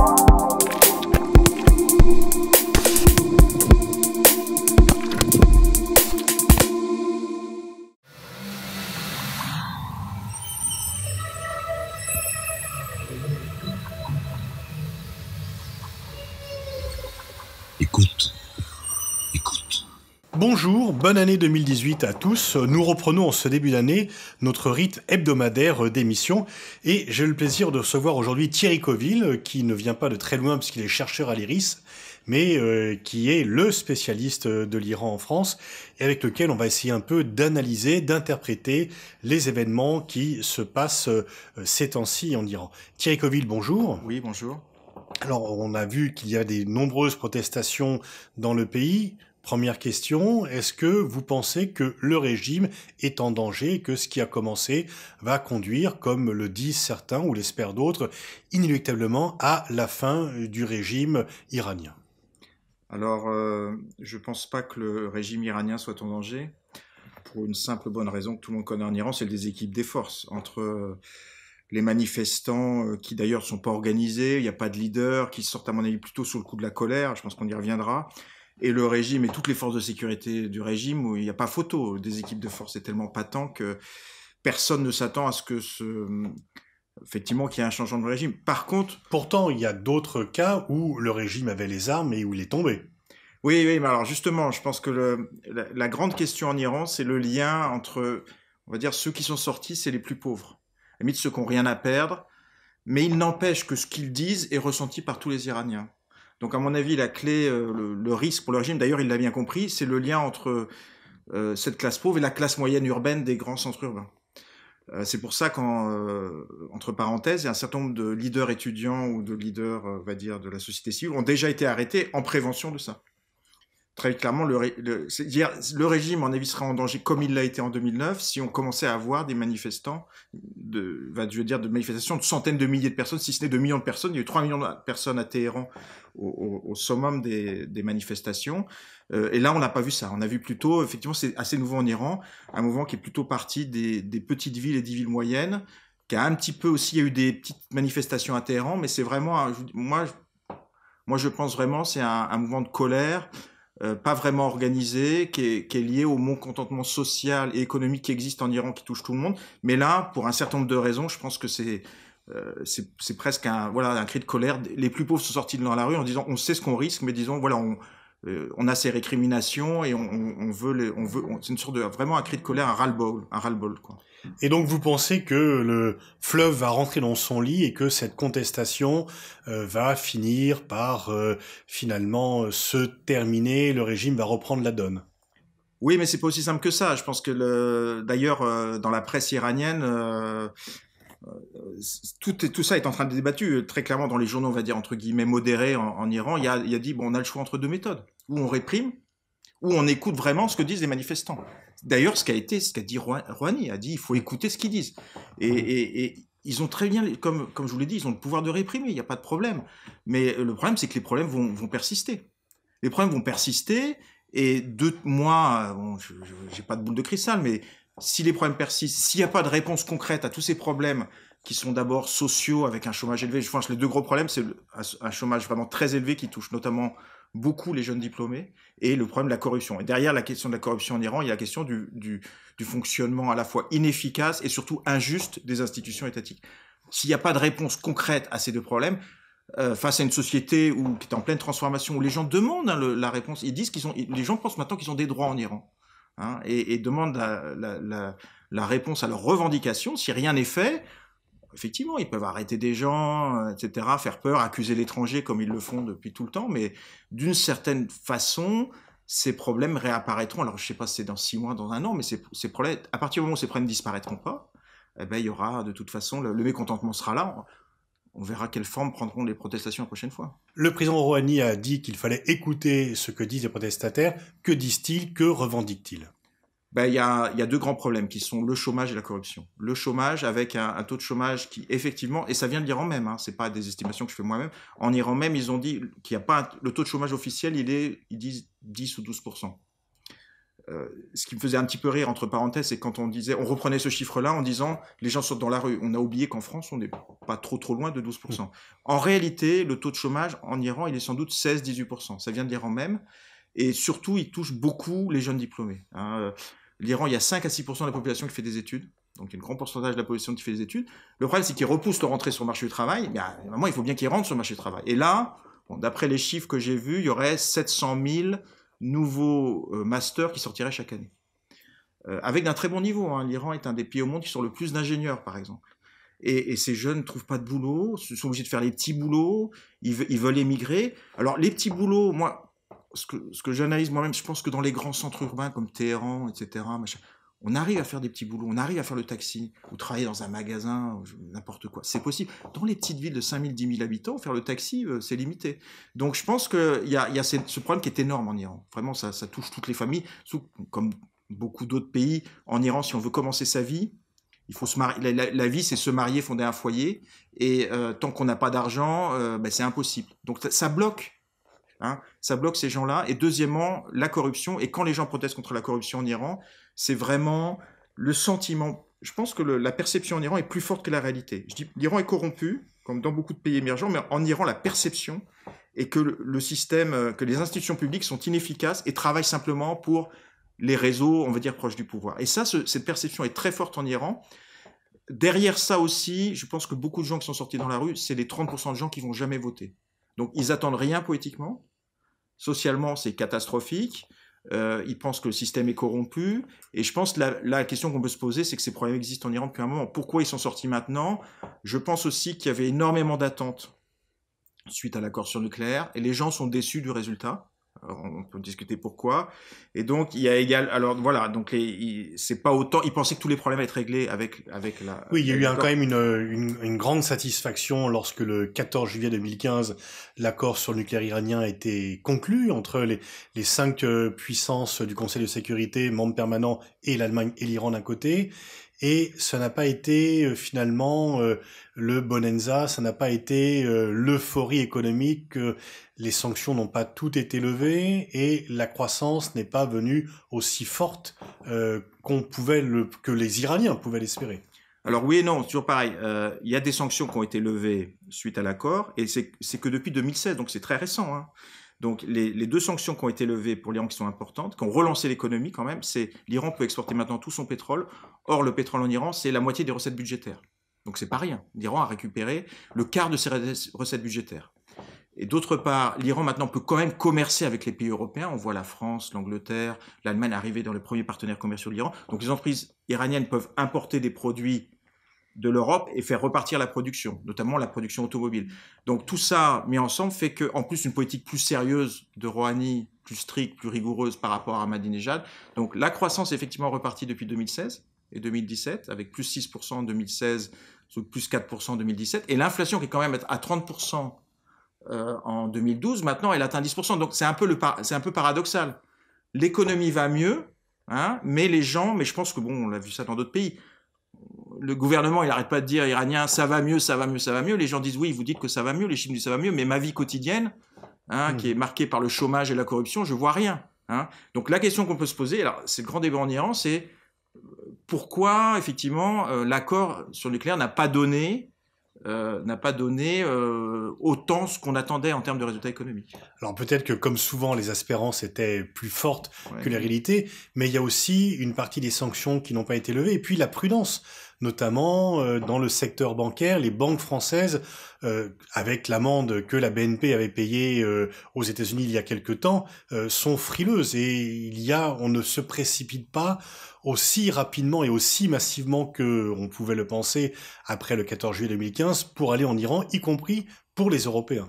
Bye. Bonjour, bonne année 2018 à tous. Nous reprenons en ce début d'année notre rite hebdomadaire d'émission et j'ai le plaisir de recevoir aujourd'hui Thierry Coville qui ne vient pas de très loin puisqu'il est chercheur à l'IRIS mais euh, qui est le spécialiste de l'Iran en France et avec lequel on va essayer un peu d'analyser, d'interpréter les événements qui se passent euh, ces temps-ci en Iran. Thierry Coville, bonjour. Oui, bonjour. Alors, on a vu qu'il y a des nombreuses protestations dans le pays, Première question, est-ce que vous pensez que le régime est en danger et que ce qui a commencé va conduire, comme le disent certains ou l'espèrent d'autres, inéluctablement à la fin du régime iranien Alors, euh, je ne pense pas que le régime iranien soit en danger, pour une simple bonne raison que tout le monde connaît en Iran, c'est le déséquilibre des forces entre... Euh, les manifestants euh, qui d'ailleurs ne sont pas organisés, il n'y a pas de leader, qui sortent à mon avis plutôt sous le coup de la colère, je pense qu'on y reviendra, et le régime et toutes les forces de sécurité du régime où il n'y a pas photo des équipes de force. C'est tellement patent que personne ne s'attend à ce que ce effectivement qu'il y ait un changement de régime. Par contre, pourtant, il y a d'autres cas où le régime avait les armes et où il est tombé. Oui, oui, mais alors justement, je pense que le, la, grande question en Iran, c'est le lien entre, on va dire, ceux qui sont sortis, c'est les plus pauvres, Amis de ceux qui n'ont rien à perdre, mais il n'empêche que ce qu'ils disent est ressenti par tous les Iraniens. Donc à mon avis, la clé, euh, le, risque pour le régime, d'ailleurs il l'a bien compris, c'est le lien entre euh, cette classe pauvre et la classe moyenne urbaine des grands centres urbains. Euh, c'est pour ça qu'en euh, parenthèses, il un certain nombre de leaders étudiants ou de leaders, va dire, de la société civile ont déjà été arrêtés en prévention de ça très clairement, le, le, le, régime, en avis, serait en danger comme il l'a été en 2009 si on commençait à avoir des manifestants, de, je veux dire, de manifestations de centaines de milliers de personnes, si ce n'est de millions de personnes. Il y a eu 3 millions de personnes à Téhéran au, au, summum des, des manifestations. Euh, et là, on n'a pas vu ça. On a vu plutôt, effectivement, c'est assez nouveau en Iran, un mouvement qui est plutôt parti des, des petites villes et des villes moyennes, qui a un petit peu aussi, il y a eu des petites manifestations à Téhéran, mais c'est vraiment, moi, moi, je pense vraiment, c'est un mouvement de colère euh, pas vraiment organisée, qui est, qui est liée au non-contentement social et économique qui existe en Iran, qui touche tout le monde. Mais là, pour un certain nombre de raisons, je pense que c'est euh, c'est presque un voilà un cri de colère. Les plus pauvres sont sortis dans la rue en disant on sait ce qu'on risque, mais disons voilà on, euh, on a ces récriminations et on, veut, les, on veut, c'est une sorte de vraiment un cri de colère, un ras-le-bol, un quoi. Et donc vous pensez que le fleuve va rentrer dans son lit et que cette contestation euh, va finir par euh, finalement se terminer, le régime va reprendre la donne. Oui, mais c'est pas aussi simple que ça. Je pense que d'ailleurs, dans la presse iranienne, tout, ça est en train de débattu euh, très clairement dans les journaux, on va dire entre guillemets modérés en, Iran. Il y, a, dit bon, on a le choix entre deux méthodes, ou on réprime, ou on écoute vraiment ce que disent les manifestants. D'ailleurs, ce qu'a été, ce qu'a dit Rouhani, a dit il faut écouter ce qu'ils disent. Et, mmh. ils ont très bien, comme, je vous l'ai dit, ils ont le pouvoir de réprimer, il n'y a pas de problème. Mais euh, le problème, c'est que les problèmes vont, persister. Les problèmes vont persister et deux mois, je n'ai pas de boule de cristal, mais si les problèmes persistent, s'il n'y a pas de réponse concrète à tous ces problèmes qui sont d'abord sociaux avec un chômage élevé, je pense que les deux gros problèmes, c'est un chômage vraiment très élevé qui touche notamment beaucoup les jeunes diplômés et le problème de la corruption. Et derrière la question de la corruption en Iran, il y a la question du, fonctionnement à la fois inefficace et surtout injuste des institutions étatiques. S'il n'y a pas de réponse concrète à ces deux problèmes, euh, face à une société où, qui est en pleine transformation, où les gens demandent hein, la réponse, ils disent qu'ils ont, les gens pensent maintenant qu'ils ont des droits en Iran. Hein, et, demandent la, réponse à leurs revendications. Si rien n'est fait, effectivement, ils peuvent arrêter des gens, euh, etc., faire peur, accuser l'étranger comme ils le font depuis tout le temps, mais d'une certaine façon, ces problèmes réapparaîtront. Alors, je ne sais pas si c'est dans six mois, dans un an, mais ces, problèmes, à partir du moment où ces problèmes disparaîtront pas, eh ben, il y aura de toute façon, le mécontentement sera là on verra quelle forme prendront les protestations la prochaine fois. Le président Rouhani a dit qu'il fallait écouter ce que disent les protestataires. Que disent-ils Que revendiquent-ils ben, il y, y, a, deux grands problèmes qui sont le chômage et la corruption. Le chômage avec un, taux de chômage qui effectivement, et ça vient de l'Iran même, hein, ce n'est pas des estimations que je fais moi-même, en Iran même ils ont dit qu'il n'y a pas le taux de chômage officiel, il est ils disent 10 ou 12 euh, ce qui me faisait un petit peu rire, entre parenthèses, c'est quand on disait, on reprenait ce chiffre-là en disant, les gens sortent dans la rue. On a oublié qu'en France, on n'est pas trop trop loin de 12%. Mmh. En réalité, le taux de chômage en Iran, il est sans doute 16-18%. Ça vient de l'Iran même. Et surtout, il touche beaucoup les jeunes diplômés. Hein. Euh, L'Iran, il y a 5 à 6% de la population qui fait des études. Donc, il y a un grand pourcentage de la population qui fait des études. Le problème, c'est qu'ils repoussent leur entrée sur le marché du travail. Mais à il faut bien qu'ils rentrent sur le marché du travail. Et là, d'après les chiffres que j'ai vus, il y aurait 700 000 nouveaux euh, masters qui sortiraient chaque année. Euh, avec d'un très bon niveau. Hein. L'Iran est un des pays au monde qui sort le plus d'ingénieurs, par exemple. Et, ces jeunes ne trouvent pas de boulot, sont obligés de faire les petits boulots, ils, veulent émigrer. Alors les petits boulots, moi, ce que, ce que j'analyse moi-même, je pense que dans les grands centres urbains comme Téhéran, etc., on arrive à faire des petits boulots, on arrive à faire le taxi, ou travailler dans un magasin, n'importe quoi. C'est possible. Dans les petites villes de 5000, 10 000 habitants, faire le taxi, euh, c'est limité. Donc je pense qu'il y a, y ce, problème qui est énorme en Iran. Vraiment, ça, touche toutes les familles, comme beaucoup d'autres pays. En Iran, si on veut commencer sa vie, il faut se marier. La, vie, c'est se marier, fonder un foyer. Et euh, tant qu'on n'a pas d'argent, euh, ben, c'est impossible. Donc ça, bloque. Hein. ça bloque ces gens-là. Et deuxièmement, la corruption. Et quand les gens protestent contre la corruption en Iran, c'est vraiment le sentiment. Je pense que la perception en Iran est plus forte que la réalité. Je dis, l'Iran est corrompu, comme dans beaucoup de pays émergents, mais en Iran, la perception est que le, système, euh, que les institutions publiques sont inefficaces et travaillent simplement pour les réseaux, on va dire, proches du pouvoir. Et ça, cette perception est très forte en Iran. Derrière ça aussi, je pense que beaucoup de gens qui sont sortis dans la rue, c'est les 30% de gens qui vont jamais voter. Donc, ils attendent rien poétiquement. Socialement, c'est catastrophique euh, ils pensent que le système est corrompu. Et je pense que la, la question qu'on peut se poser, c'est que ces problèmes existent en Iran depuis un moment. Pourquoi ils sont sortis maintenant Je pense aussi qu'il y avait énormément d'attentes suite à l'accord sur le nucléaire, et les gens sont déçus du résultat. Euh, on peut discuter pourquoi. Et donc il y a égal. Alors voilà, donc c'est pas autant. Ils pensaient que tous les problèmes allaient être réglés avec avec la. Oui, il y a eu quand même une, une, grande satisfaction lorsque le 14 juillet 2015, l'accord sur le nucléaire iranien a été conclu entre les les cinq euh, puissances du Conseil de sécurité, membres permanents, et l'Allemagne et l'Iran d'un côté, et ça n'a pas été euh, finalement euh, le bonanza, ça n'a pas été euh, l'euphorie économique, les sanctions n'ont pas toutes été levées et la croissance n'est pas venue aussi forte qu'on que les Iraniens pouvaient l'espérer. Alors oui et non, toujours pareil. Il y a des sanctions qui ont été levées suite à l'accord et c'est que depuis 2016, donc c'est très récent. Hein. Donc les, deux sanctions qui ont été levées pour l'Iran qui sont importantes, qui ont relancé l'économie quand même, c'est l'Iran peut exporter maintenant tout son pétrole. Or le pétrole en Iran, c'est la moitié des recettes budgétaires. Donc c'est pas rien. L'Iran a récupéré le quart de ses recettes budgétaires. Et d'autre part, l'Iran maintenant peut quand même commercer avec les pays européens. On voit la France, l'Angleterre, l'Allemagne arriver dans les premiers partenaires commerciaux de l'Iran. Donc les entreprises iraniennes peuvent importer des produits de l'Europe et faire repartir la production, notamment la production automobile. Donc tout ça mis ensemble fait que, en plus, une politique plus sérieuse de Rouhani, plus stricte, plus rigoureuse par rapport à Ahmadinejad. Donc la croissance est effectivement repartie depuis 2016 et 2017, avec plus 6% en 2016, plus 4% en 2017, et l'inflation qui est quand même à 30% euh, en 2012, maintenant elle atteint 10%. Donc c'est un peu, un peu paradoxal. L'économie va mieux, hein, mais les gens, mais je pense que bon, on l'a vu ça dans d'autres pays, le gouvernement, il n'arrête pas de dire iranien, ça va mieux, ça va mieux, ça va mieux. Les gens disent oui, vous dites que ça va mieux, les chinois disent ça va mieux, mais ma vie quotidienne, hein, hmm. qui est marquée par le chômage et la corruption, je vois rien. Hein. Donc la question qu'on peut se poser, alors c'est le grand débat en Iran, c'est euh, pourquoi effectivement euh, l'accord sur le nucléaire n'a pas donné euh, n'a pas donné autant ce qu'on attendait en termes de résultats économiques. Alors peut-être que comme souvent les espérances étaient plus fortes que les réalités, mais il y a aussi une partie des sanctions qui n'ont pas été levées, et puis la prudence notamment euh, dans le secteur bancaire, les banques françaises, euh, avec l'amende que la BNP avait payée euh, aux États-Unis il y a quelque temps, sont frileuses et il y a, on ne se précipite pas aussi rapidement et aussi massivement que on pouvait le penser après le 14 juillet 2015 pour aller en Iran, y compris pour les Européens.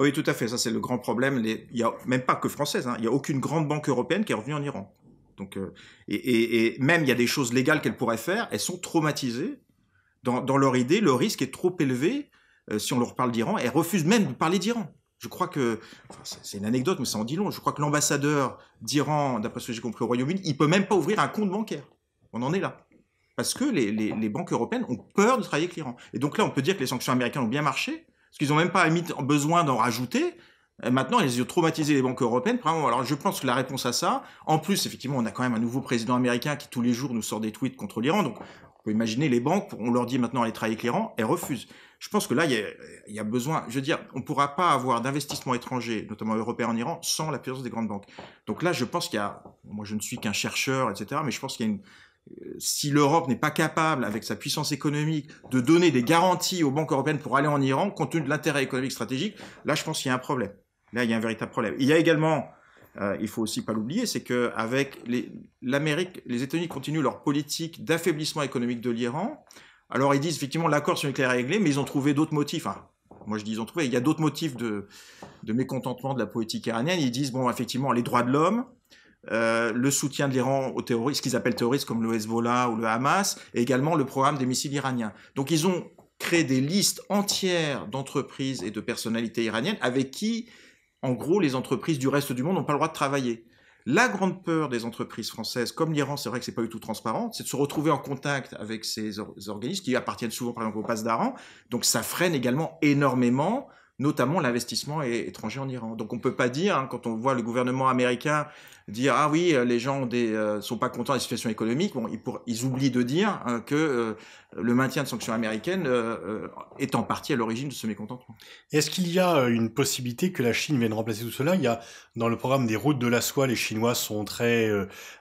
Oui, tout à fait. Ça, c'est le grand problème. Il n'y a même pas que française. Hein. Il n'y a aucune grande banque européenne qui est revenue en Iran. Donc, euh, et, même il y a des choses légales qu'elles pourraient faire, elles sont traumatisées. Dans, leur idée, le risque est trop élevé euh, si on leur parle d'Iran. Elles refusent même de parler d'Iran. Je crois que, c'est une anecdote, mais ça en dit long. Je crois que l'ambassadeur d'Iran, d'après ce que j'ai compris au Royaume-Uni, il peut même pas ouvrir un compte bancaire. On en est là. Parce que les, les banques européennes ont peur de travailler avec l'Iran. Et donc là, on peut dire que les sanctions américaines ont bien marché, parce qu'ils n'ont même pas besoin d'en rajouter, euh, maintenant, ils ont traumatisé les banques européennes. Alors, je pense que la réponse à ça, en plus, effectivement, on a quand même un nouveau président américain qui tous les jours nous sort des tweets contre l'Iran. Donc, on peut imaginer les banques, on leur dit maintenant allez travailler avec l'Iran, elles refusent. Je pense que là, il y a, y a, besoin. Je veux dire, on ne pourra pas avoir d'investissement étranger, notamment européen en Iran, sans la puissance des grandes banques. Donc là, je pense qu'il y a. Moi, je ne suis qu'un chercheur, etc. Mais je pense qu'il y a une euh, si l'Europe n'est pas capable, avec sa puissance économique, de donner des garanties aux banques européennes pour aller en Iran, compte tenu de l'intérêt économique stratégique, là, je pense qu'il y a un problème. Là, il y a un véritable problème. Il y a également, euh, il faut aussi pas l'oublier, c'est que avec l'Amérique, les, États-Unis continuent leur politique d'affaiblissement économique de l'Iran. Alors ils disent effectivement l'accord sur le nucléaire est réglé, mais ils ont trouvé d'autres motifs. moi je dis ils ont trouvé. Il y a d'autres motifs de, mécontentement de la politique iranienne. Ils disent bon effectivement les droits de l'homme, euh, le soutien de l'Iran aux terroristes, ce qu'ils appellent terroristes comme le Hezbollah ou le Hamas, et également le programme des missiles iraniens. Donc ils ont créé des listes entières d'entreprises et de personnalités iraniennes avec qui en gros, les entreprises du reste du monde n'ont pas le droit de travailler. La grande peur des entreprises françaises, comme l'Iran, c'est vrai que c'est pas du tout transparent, c'est de se retrouver en contact avec ces organismes qui appartiennent souvent, par exemple, au passe d'Aran. Donc ça freine également énormément notamment l'investissement étranger en Iran. Donc on ne peut pas dire, hein, quand on voit le gouvernement américain dire ah oui, euh, les gens ne euh, sont pas contents de la situation économique, bon, ils, oublient de dire hein, que euh, le maintien de sanctions américaines est en partie à l'origine de ce mécontentement. Est-ce qu'il y a une possibilité que la Chine vienne remplacer tout cela Il y a dans le programme des routes de la soie, les Chinois sont très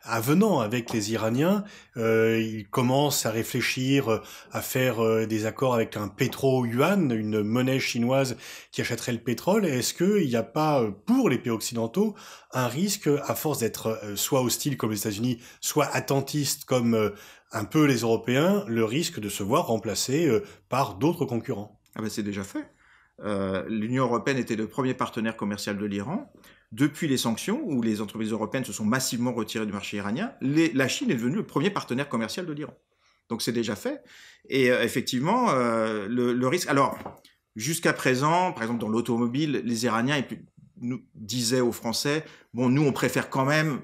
avenants avec les Iraniens. ils commencent à réfléchir à faire des accords avec un pétro-yuan, une monnaie chinoise qui achèterait le pétrole, est-ce qu'il n'y a pas, euh, pour les pays occidentaux, un risque, à force d'être euh, soit hostile comme les États-Unis, soit attentiste comme euh, un peu les Européens, le risque de se voir remplacé par d'autres concurrents ah ben C'est déjà fait. L'Union européenne était le premier partenaire commercial de l'Iran. Depuis les sanctions, où les entreprises européennes se sont massivement retirées du marché iranien, la Chine est devenue le premier partenaire commercial de l'Iran. Donc c'est déjà fait. Et effectivement, le, le, risque. Alors, Jusqu'à présent, par exemple dans l'automobile, les Iraniens nous disaient aux Français, bon, nous, on préfère quand même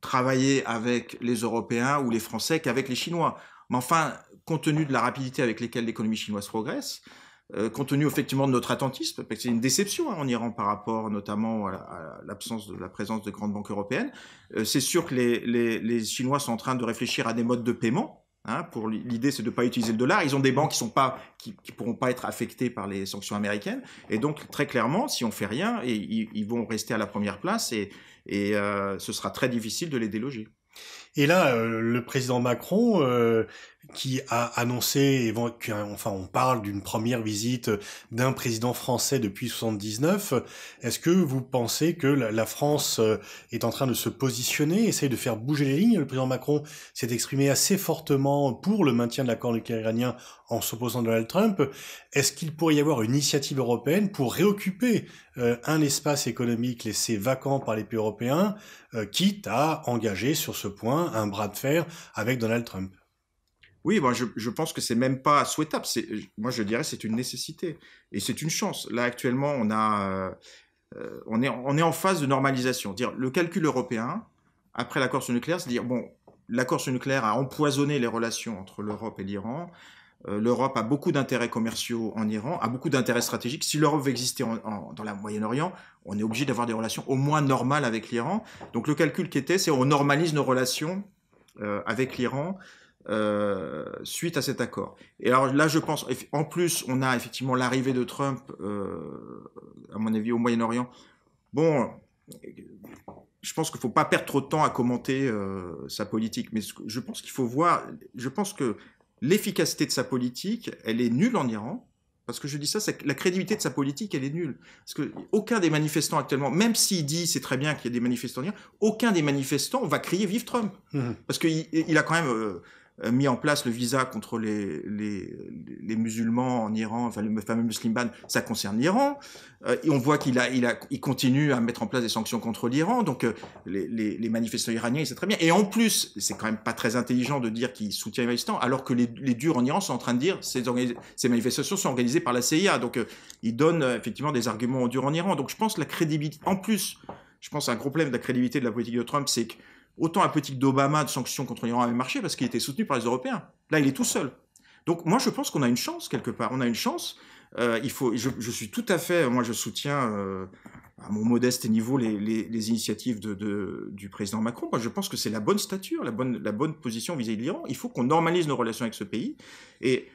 travailler avec les Européens ou les Français qu'avec les Chinois. Mais enfin, compte tenu de la rapidité avec laquelle l'économie chinoise progresse, euh, compte tenu effectivement de notre attentisme, parce que c'est une déception hein, en Iran par rapport notamment à l'absence de la présence de grandes banques européennes, euh, c'est sûr que les Chinois sont en train de réfléchir à des modes de paiement Hein, pour l'idée, c'est de ne pas utiliser le dollar. Ils ont des banques qui sont pas, qui, pourront pas être affectées par les sanctions américaines. Et donc très clairement, si on fait rien, ils, vont rester à la première place et, euh, ce sera très difficile de les déloger. Et là, euh, le président Macron, euh, qui a annoncé, enfin, on parle d'une première visite d'un président français depuis 79. Est-ce que vous pensez que la France euh, est en train de se positionner, essaye de faire bouger les lignes Le président Macron s'est exprimé assez fortement pour le maintien de l'accord nucléaire iranien en s'opposant à Donald Trump. Est-ce qu'il pourrait y avoir une initiative européenne pour réoccuper un espace économique laissé vacant par les pays européens, quitte à engager sur ce point un bras de fer avec Donald Trump. Oui, moi je, pense que c'est même pas souhaitable. C'est, moi je dirais c'est une nécessité et c'est une chance. Là actuellement on a, euh, euh, on est, en phase de normalisation. Dire le calcul européen après l'accord sur le nucléaire, c'est dire bon, l'accord sur le nucléaire a empoisonné les relations entre l'Europe et l'Iran. Euh, l'Europe a beaucoup d'intérêts commerciaux en Iran, a beaucoup d'intérêts stratégiques. Si l'Europe veut exister dans la Moyen-Orient, on est obligé d'avoir des relations au moins normales avec l'Iran. Donc le calcul qui était, c'est on normalise nos relations euh, avec l'Iran euh, suite à cet accord. Et alors là, je pense, en plus, on a effectivement l'arrivée de Trump, à mon avis, au Moyen-Orient. Bon, je pense qu'il ne faut pas perdre trop de temps à commenter sa politique, mais je pense qu'il faut voir, je pense que l'efficacité de sa politique, elle est nulle en Iran. Parce que je dis ça, c'est la crédibilité de sa politique, elle est nulle. Parce que aucun des manifestants actuellement, même s'il dit c'est très bien qu'il y a des manifestants en Iran, aucun des manifestants va crier vive Trump. Mmh. Parce qu'il il a quand même euh, euh, mis en place le visa contre les, les, les, musulmans en Iran, enfin le fameux muslim ban, ça concerne l'Iran. Euh, et on voit qu'il a, il a, il continue à mettre en place des sanctions contre l'Iran. Donc euh, les, les, les, manifestants iraniens, ils savent très bien. Et en plus, c'est quand même pas très intelligent de dire qu'il soutient l'Iran, alors que les, les, durs en Iran sont en train de dire ces, ces manifestations sont organisées par la CIA. Donc il donne effectivement des arguments aux durs en Iran. Donc je pense la crédibilité, en plus, je pense un gros problème de la crédibilité de la politique de Trump, c'est que Autant la politique d'Obama de sanctions contre l'Iran avait marché parce qu'il était soutenu par les Européens. Là, il est tout seul. Donc moi, je pense qu'on a une chance quelque part. On a une chance. Euh, il faut. Je, suis tout à fait. Moi, je soutiens euh, à mon modeste niveau les, initiatives du président Macron. je pense que c'est la bonne stature, la bonne, position vis-à-vis de l'Iran. Il faut qu'on normalise nos relations avec ce pays. Et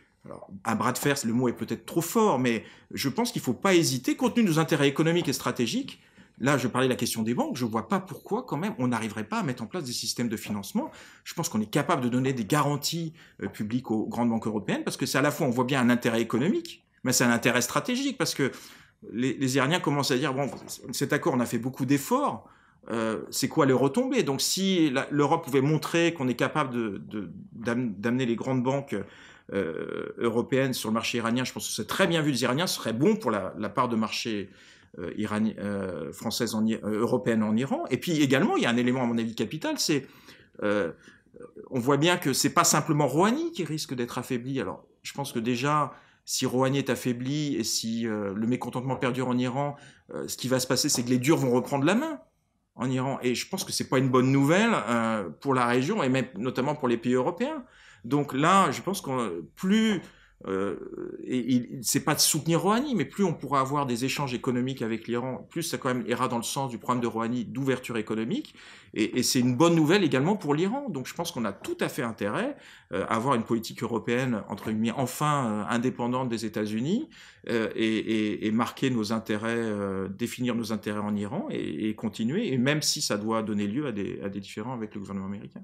à bras de fer, le mot est peut-être trop fort, mais je pense qu'il ne faut pas hésiter, compte tenu de nos intérêts économiques et stratégiques, Là, je parlais de la question des banques. Je ne vois pas pourquoi, quand même, on n'arriverait pas à mettre en place des systèmes de financement. Je pense qu'on est capable de donner des garanties euh, publiques aux grandes banques européennes parce que c'est à la fois, on voit bien un intérêt économique, mais c'est un intérêt stratégique parce que les, Iraniens commencent à dire bon, cet accord, on a fait beaucoup d'efforts. Euh, c'est quoi les retombées Donc, si l'Europe pouvait montrer qu'on est capable d'amener les grandes banques euh, européennes sur le marché iranien, je pense que c'est très bien vu des Iraniens. Ce serait bon pour la, la part de marché euh, euh, française en, euh, européenne en Iran. Et puis également, il y a un élément à mon avis capital, c'est on voit bien que c'est pas simplement Rouhani qui risque d'être affaibli. Alors, je pense que déjà, si Rouhani est affaibli et si le mécontentement perdure en Iran, ce qui va se passer, c'est que les durs vont reprendre la main en Iran. Et je pense que c'est pas une bonne nouvelle pour la région et même notamment pour les pays européens. Donc là, je pense qu'on plus euh, et il, c'est pas de soutenir Rouhani, mais plus on pourra avoir des échanges économiques avec l'Iran, plus ça quand même ira dans le sens du programme de Rouhani d'ouverture économique. Et, c'est une bonne nouvelle également pour l'Iran. Donc je pense qu'on a tout à fait intérêt euh, à avoir une politique européenne entre enfin euh, indépendante des États-Unis et, et, marquer nos intérêts, définir nos intérêts en Iran et, continuer. Et même si ça doit donner lieu à des différends avec le gouvernement américain.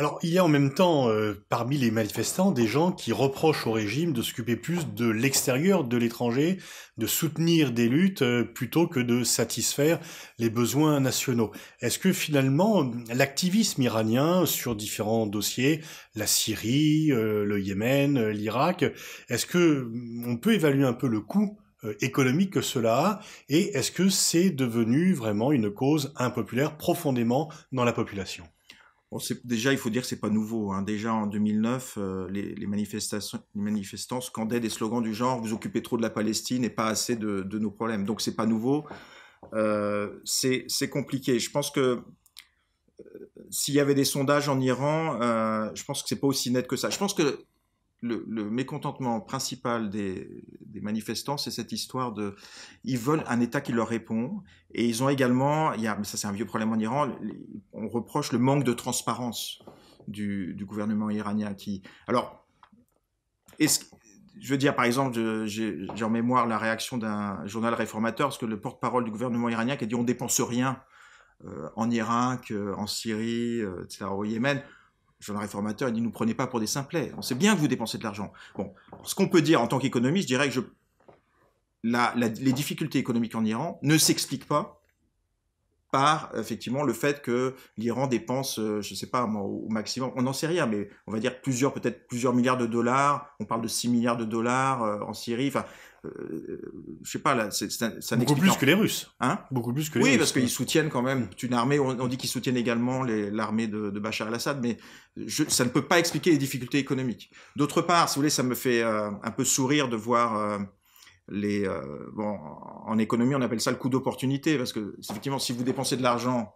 Alors, il y a en même temps, euh, parmi les manifestants, des gens qui reprochent au régime de s'occuper plus de l'extérieur, de l'étranger, de soutenir des luttes euh, plutôt que de satisfaire les besoins nationaux. Est-ce que finalement, l'activisme iranien sur différents dossiers, la Syrie, euh, le Yémen, l'Irak, est-ce que mm, on peut évaluer un peu le coût économique que cela a et est-ce que c'est devenu vraiment une cause impopulaire profondément dans la population déjà, il faut dire que c'est pas nouveau. Hein. Déjà en 2009, euh, les, manifestations, les manifestants scandaient des slogans du genre "Vous occupez trop de la Palestine et pas assez de, nos problèmes". Donc c'est pas nouveau. Euh, c'est compliqué. Je pense que euh, s'il y avait des sondages en Iran, je pense que c'est pas aussi net que ça. Je pense que le, mécontentement principal des, manifestants, c'est cette histoire de, ils veulent un État qui leur répond, et ils ont également, il y a, mais ça c'est un vieux problème en Iran, on reproche le manque de transparence du, gouvernement iranien qui, alors, je veux dire, par exemple, j'ai en mémoire la réaction d'un journal réformateur, parce que le porte-parole du gouvernement iranien qui a dit on dépense rien euh, en Irak, euh, en Syrie, euh, etc., au Yémen. Jean le réformateur, il dit nous prenez pas pour des simplets. On sait bien que vous dépensez de l'argent. Bon, ce qu'on peut dire en tant qu'économiste, je dirais que les difficultés économiques en Iran ne s'expliquent pas par effectivement le fait que l'Iran dépense, euh, je sais pas au maximum, on n'en sait rien, mais on va dire plusieurs, peut-être plusieurs milliards de dollars, on parle de 6 milliards de dollars euh, en Syrie, enfin, euh, euh, je sais pas là, c'est ça beaucoup plus que les Russes, hein Beaucoup plus que les oui, parce qu'ils soutiennent quand même une armée. On, dit qu'ils soutiennent également l'armée de, Bachar al-Assad, mais je, ça ne peut pas expliquer les difficultés économiques. D'autre part, si vous voulez, ça me fait un peu sourire de voir les euh, bon en économie on appelle ça le coût d'opportunité parce que effectivement si vous dépensez de l'argent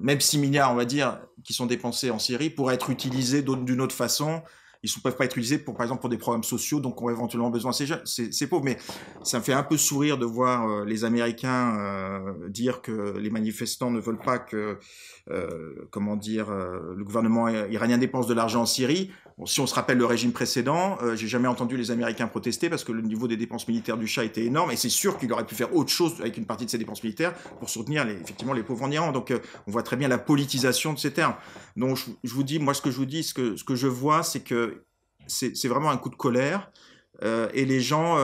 même 6 milliards on va dire qui sont dépensés en Syrie pourraient être utilisés d'une autre façon ils ne peuvent pas être utilisés par exemple pour des programmes sociaux donc ont éventuellement besoin ces, ces, pauvres mais ça me fait un peu sourire de voir euh, les Américains euh, dire que les manifestants ne veulent pas que comment dire le gouvernement iranien dépense de l'argent en Syrie si on se rappelle le régime précédent, euh, j'ai jamais entendu les Américains protester parce que le niveau des dépenses militaires du chat était énorme et c'est sûr qu'il aurait pu faire autre chose avec une partie de ses dépenses militaires pour soutenir effectivement les pauvres en Iran. Donc euh, on voit très bien la politisation de ces termes. Donc je, vous dis, moi ce que je vous dis, ce que, ce que je vois, c'est que c'est vraiment un coup de colère. Euh, et les gens,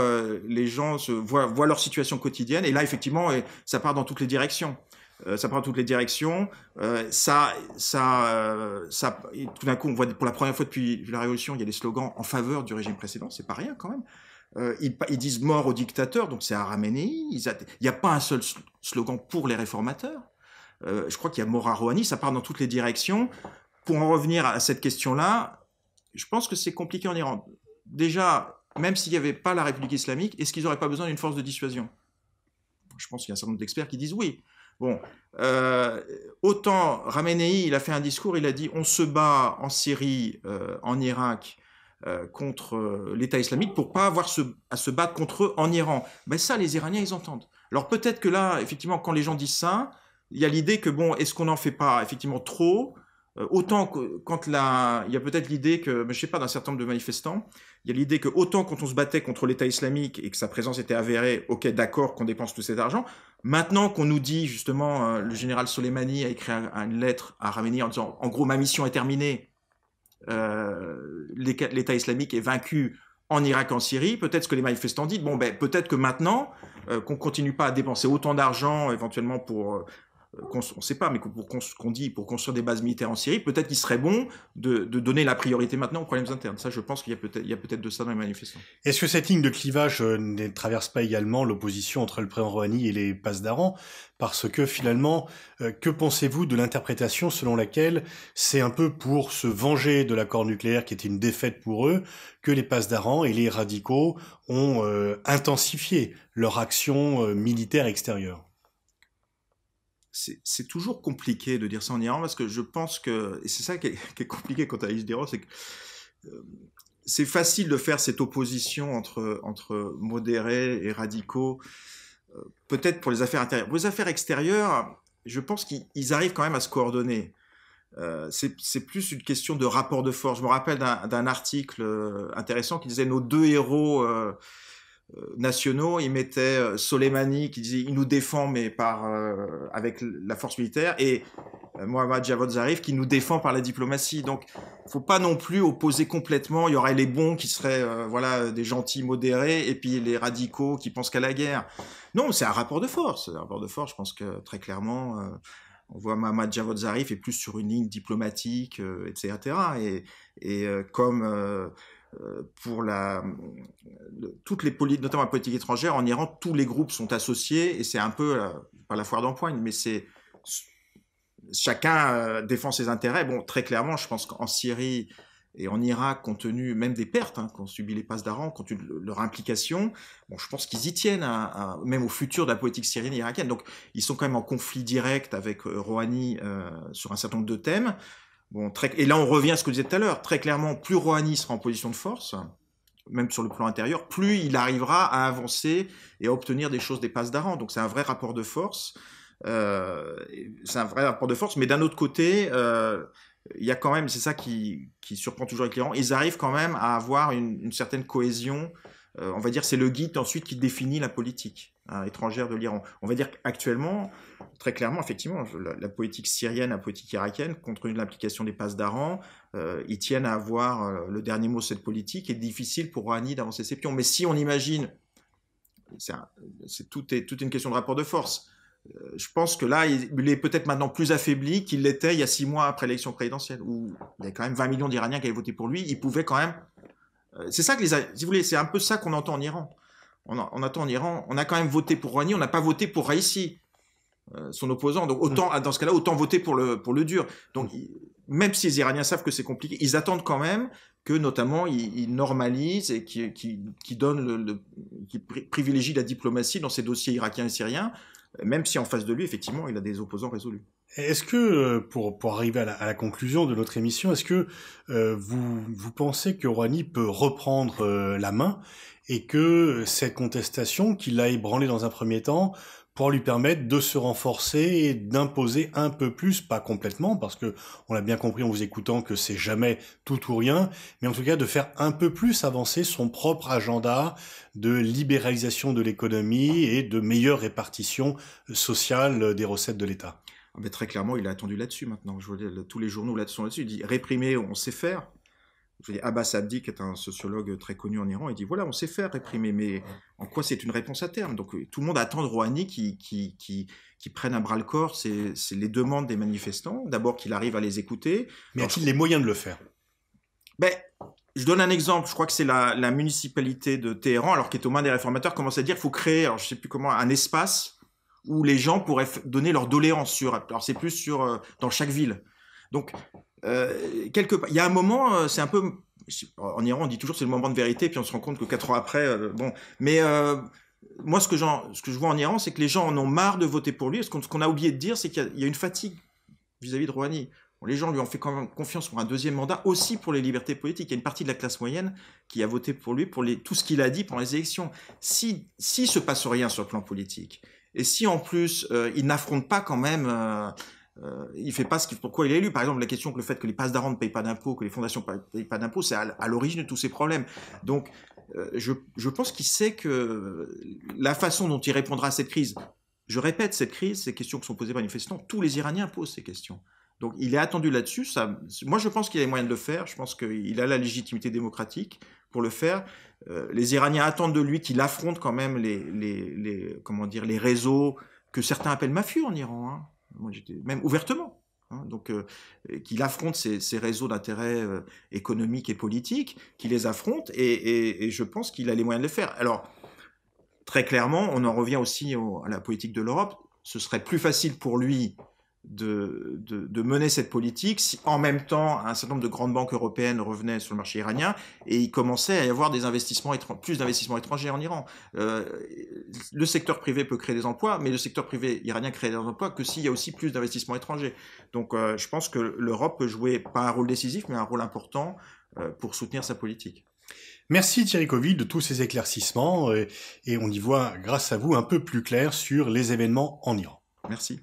les gens voient, voient, leur situation quotidienne et là effectivement ça part dans toutes les directions. Euh, ça prend toutes les directions, euh, ça, ça, euh, ça, tout d'un coup, on voit pour la première fois depuis la Révolution, il y a des slogans en faveur du régime précédent, c'est pas rien quand même. ils, disent mort au dictateur, donc c'est à ramener. Il n'y a pas un seul slogan pour les réformateurs. je crois qu'il y a mort à Rouhani, ça part dans toutes les directions. Pour en revenir à cette question-là, je pense que c'est compliqué en Iran. Déjà, même s'il n'y avait pas la République islamique, est-ce qu'ils n'auraient pas besoin d'une force de dissuasion Je pense qu'il y a un certain nombre d'experts qui disent oui. Bon, euh, autant Ramenei, il a fait un discours, il a dit on se bat en Syrie, euh, en Irak, euh, contre l'État islamique pour pas avoir à se battre contre eux en Iran. Mais ben ça, les Iraniens, ils entendent. Alors peut-être que là, effectivement, quand les gens disent ça, il y a l'idée que bon, est-ce qu'on n'en fait pas effectivement trop euh, autant que, quand il y a peut-être l'idée que, je sais pas, d'un certain nombre de manifestants, il y a l'idée que autant quand on se battait contre l'État islamique et que sa présence était avérée, ok, d'accord, qu'on dépense tout cet argent. Maintenant qu'on nous dit justement, euh, le général Soleimani a écrit une lettre à Ramani en disant, en gros, ma mission est terminée, euh, l'État islamique est vaincu en Irak, en Syrie, peut-être que les manifestants disent, bon ben, peut-être que maintenant qu'on continue pas à dépenser autant d'argent éventuellement pour euh, on ne sait pas, mais pour qu'on dit pour construire des bases militaires en Syrie, peut-être qu'il serait bon de, donner la priorité maintenant aux problèmes internes. Ça, je pense qu'il y a peut-être de ça dans les manifestants. Est-ce que cette ligne de clivage euh, ne traverse pas également l'opposition entre le président Rouhani et les passes d'Aran Parce que finalement, euh, que pensez-vous de l'interprétation selon laquelle c'est un peu pour se venger de l'accord nucléaire qui était une défaite pour eux que les passes d'Aran et les radicaux ont intensifié leur action militaire extérieure c'est toujours compliqué de dire ça en Iran parce que je pense que, et c'est ça qui est, compliqué quant à héros c'est que euh, c'est facile de faire cette opposition entre, entre modérés et radicaux, euh, peut-être pour les affaires intérieures. Pour les affaires extérieures, je pense qu'ils arrivent quand même à se coordonner. Euh, c'est plus une question de rapport de force. Je me rappelle d'un article intéressant qui disait nos deux héros euh, nationaux, ils mettaient euh, Soleimani qui disait il nous défend mais par euh, avec la force militaire et Mohamed Javad Zarif qui nous défend par la diplomatie. Donc faut pas non plus opposer complètement, il y aurait les bons qui seraient voilà des gentils modérés et puis les radicaux qui pensent qu'à la guerre. Non, c'est un rapport de force, un rapport de force, je pense que très clairement on voit Mohamed Javad Zarif est plus sur une ligne diplomatique etc. et, et comme euh, pour la, toutes les politiques, notamment la politique étrangère, en Iran, tous les groupes sont associés et c'est un peu, par euh, pas la foire d'empoigne, mais c'est chacun euh, défend ses intérêts. Bon, très clairement, je pense qu'en Syrie et en Irak, compte tenu même des pertes hein, qu'ont subi les passes d'Aran, compte tenu de leur implication, bon, je pense qu'ils y tiennent, hein, hein, même au futur de la politique syrienne et irakienne. Donc, ils sont quand même en conflit direct avec Rouhani sur un certain nombre de thèmes. Et là, on revient à ce que vous disais tout à l'heure. Très clairement, plus Rouhani sera en position de force, même sur le plan intérieur, plus il arrivera à avancer et à obtenir des choses des passes d'Aran. Donc c'est un vrai rapport de force. Euh, c'est un vrai rapport de force. Mais d'un autre côté, euh, il y a quand même, c'est ça qui, surprend toujours les clients, ils arrivent quand même à avoir une certaine cohésion euh, on va dire c'est le guide ensuite qui définit la politique hein, étrangère de l'Iran. On va dire qu'actuellement, très clairement, effectivement, la, politique syrienne, la politique irakienne, contre une des passes d'Aran, euh, ils tiennent à avoir euh, le dernier mot sur cette politique. est difficile pour Rouhani d'avancer ses pions. Mais si on imagine, c'est tout est toute une question de rapport de force. je pense que là, il, est peut-être maintenant plus affaibli qu'il l'était il y a six mois après l'élection présidentielle, où il y a quand même 20 millions d'Iraniens qui avaient voté pour lui. Il pouvait quand même euh, c'est ça que les, voulez, c'est un peu ça qu'on entend en Iran. On, a, attend en Iran, on a quand même voté pour Rouhani, on n'a pas voté pour Raisi, euh, son opposant. Donc autant, mm. dans ce cas-là, autant voter pour le, pour le dur. Donc mm. même si les Iraniens savent que c'est compliqué, ils attendent quand même que notamment ils, normalisent et qui, qui, donne le, qui privilégie la diplomatie dans ces dossiers irakiens et syriens, même si en face de lui, effectivement, il a des opposants résolus. Est-ce que, euh, pour, pour arriver à la, conclusion de notre émission, est-ce que euh, vous, vous pensez que Rouhani peut reprendre euh, la main et que cette contestation qu'il l'a ébranlé dans un premier temps pour lui permettre de se renforcer et d'imposer un peu plus, pas complètement, parce que on l'a bien compris en vous écoutant que c'est jamais tout ou rien, mais en tout cas de faire un peu plus avancer son propre agenda de libéralisation de l'économie et de meilleure répartition sociale des recettes de l'État. Ah, très clairement, il a attendu là-dessus maintenant. tous les journaux là sont là-dessus. Il dit réprimer, on sait faire. Je Abbas Abdi, qui est un sociologue très connu en Iran, il dit voilà, on sait faire réprimer, mais en quoi c'est une réponse à terme Donc euh, tout le monde attend de Rouhani qui, qui, qui, prenne à bras le corps c'est, les demandes des manifestants. D'abord qu'il arrive à les écouter. Mais a-t-il les moyens de le faire ben, je donne un exemple, je crois que c'est la, municipalité de Téhéran, alors qui est aux mains des réformateurs, commence à dire il faut créer, je sais plus comment, un espace où les gens pourraient donner leur doléance sur. Alors c'est plus sur euh, dans chaque ville. Donc euh, quelque il y a un moment, euh, c'est un peu en Iran on dit toujours c'est le moment de vérité, puis on se rend compte que quatre ans après, bon. Mais moi ce que ce que je vois en Iran, c'est que les gens en ont marre de voter pour lui. ce qu'on a oublié de dire, c'est qu'il y, a une fatigue vis-à-vis de Rouhani. les gens lui ont fait quand même confiance pour un deuxième mandat, aussi pour les libertés politiques. Il y a une partie de la classe moyenne qui a voté pour lui pour les, tout ce qu'il a dit pendant les élections. Si, si se passe rien sur le plan politique, et si en plus euh, il n'affronte pas quand même, euh, euh, il fait pas ce qu'il, pourquoi il est élu. Par exemple, la question que le fait que les passes d'armes ne payent pas d'impôts, que les fondations ne payent pas d'impôts, c'est à, l'origine de tous ces problèmes. Donc, je, je pense qu'il sait que la façon dont il répondra à cette crise, je répète, cette crise, ces questions qui sont posées par les manifestants, tous les Iraniens posent ces questions. Donc il est attendu là-dessus. moi, je pense qu'il a les moyens de le faire. Je pense qu'il a la légitimité démocratique pour le faire. Euh, les Iraniens attendent de lui qu'il affronte quand même les, comment dire, les réseaux que certains appellent mafieux en Iran, hein. même ouvertement. Hein. donc euh, qu'il affronte ces, réseaux d'intérêts euh, économiques et politiques, qu'il les affronte, et, je pense qu'il a les moyens de le faire. Alors, très clairement, on en revient aussi à la politique de l'Europe, ce serait plus facile pour lui de, mener cette politique si en même temps un certain nombre de grandes banques européennes revenaient sur le marché iranien et il commençait à y avoir des investissements plus d'investissements étrangers en Iran. Euh, le secteur privé peut créer des emplois, mais le secteur privé iranien crée des emplois que s'il y a aussi plus d'investissements étrangers. Donc euh, je pense que l'Europe peut jouer pas un rôle décisif, mais un rôle important euh, pour soutenir sa politique. Merci Thierry Covid de tous ces éclaircissements et on y voit grâce à vous un peu plus clair sur les événements en Iran. Merci.